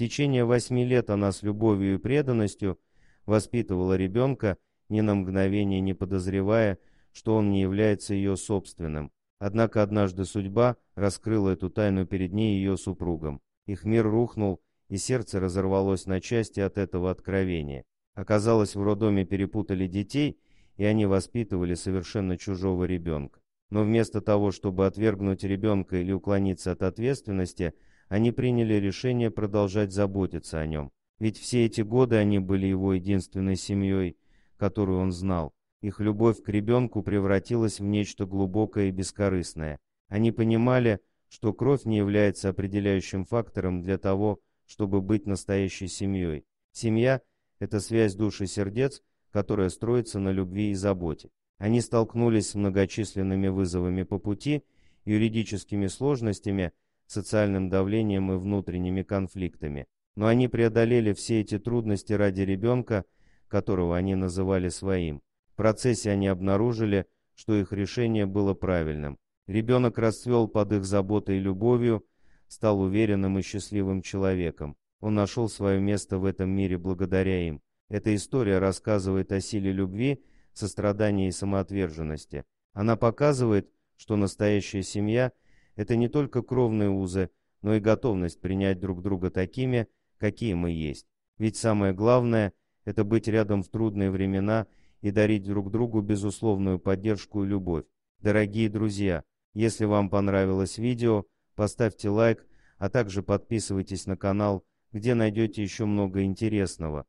течение восьми лет она с любовью и преданностью воспитывала ребенка, ни на мгновение не подозревая, что он не является ее собственным. Однако однажды судьба раскрыла эту тайну перед ней и ее супругом. Их мир рухнул, и сердце разорвалось на части от этого откровения. Оказалось, в роддоме перепутали детей, и они воспитывали совершенно чужого ребенка. Но вместо того, чтобы отвергнуть ребенка или уклониться от ответственности, они приняли решение продолжать заботиться о нем. Ведь все эти годы они были его единственной семьей, которую он знал. Их любовь к ребенку превратилась в нечто глубокое и бескорыстное. Они понимали, что кровь не является определяющим фактором для того, чтобы быть настоящей семьей. Семья – это связь душ и сердец, которая строится на любви и заботе. Они столкнулись с многочисленными вызовами по пути, юридическими сложностями – социальным давлением и внутренними конфликтами, но они преодолели все эти трудности ради ребенка, которого они называли своим. В процессе они обнаружили, что их решение было правильным. Ребенок расцвел под их заботой и любовью, стал уверенным и счастливым человеком. Он нашел свое место в этом мире благодаря им. Эта история рассказывает о силе любви, сострадания и самоотверженности. Она показывает, что настоящая семья – это не только кровные узы, но и готовность принять друг друга такими, какие мы есть. Ведь самое главное – это быть рядом в трудные времена и дарить друг другу безусловную поддержку и любовь. Дорогие друзья, если вам понравилось видео, поставьте лайк, а также подписывайтесь на канал, где найдете еще много интересного.